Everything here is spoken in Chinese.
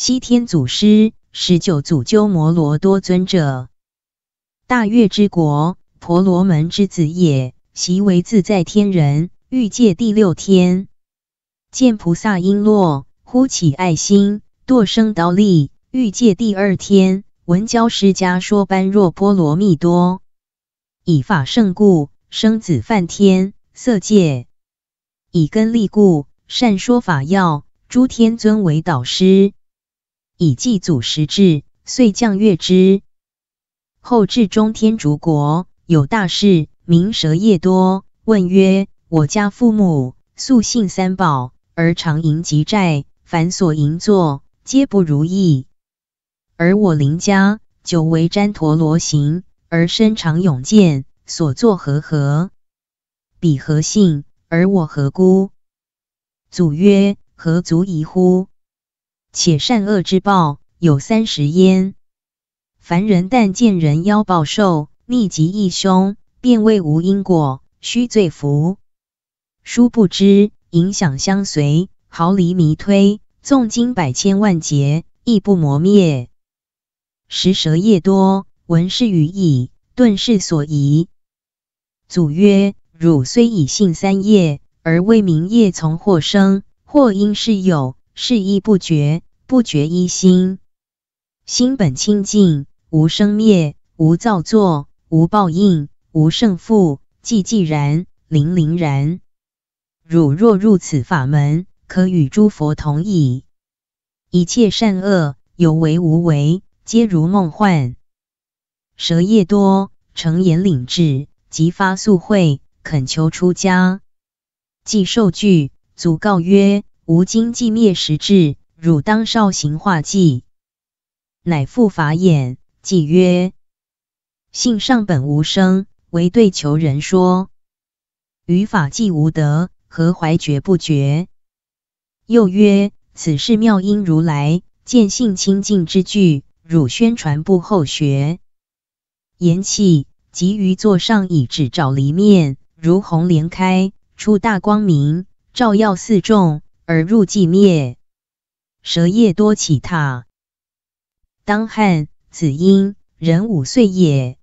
西天祖师十九祖鸠摩罗多尊者，大越之国婆罗门之子也，习为自在天人，欲界第六天。见菩萨璎珞，忽起爱心，堕生刀立，欲界第二天。闻教师家说般若波罗蜜多，以法胜故，生子犯天色界；以根立故，善说法要，诸天尊为导师。以祭祖实志，遂降月之。后至中天竺国，有大事，名蛇业多，问曰：“我家父母素信三宝，而常营积债，凡所营作，皆不如意。而我邻家久为旃陀罗行，而身常勇健，所作何何？彼何信？而我何孤？”祖曰：“何足疑乎？”且善恶之报，有三时焉。凡人但见人妖报受，逆极亦凶，便谓无因果，须罪福。殊不知影响相随，毫厘弥推，纵经百千万劫，亦不磨灭。食蛇夜多，闻是语矣，顿是所疑。祖曰：汝虽以信三业，而未明业从获生，或因是有。是亦不觉，不觉一心。心本清净，无生灭，无造作，无报应，无胜负，寂寂然，零零然。汝若入此法门，可与诸佛同矣。一切善恶，有为无为，皆如梦幻。舍业多，成言领智，即发速会，恳求出家。即受具，足告曰。无今既灭十智，汝当少行化迹，乃复法眼。即曰：性上本无生，唯对求人说。于法既无德，何怀觉不觉？又曰：此是妙因如来见性清净之句，汝宣传不后学。言讫，即于座上以指照离面，如红莲开出大光明，照耀四众。而入寂灭，舌夜多起榻，当汉子婴人五岁也。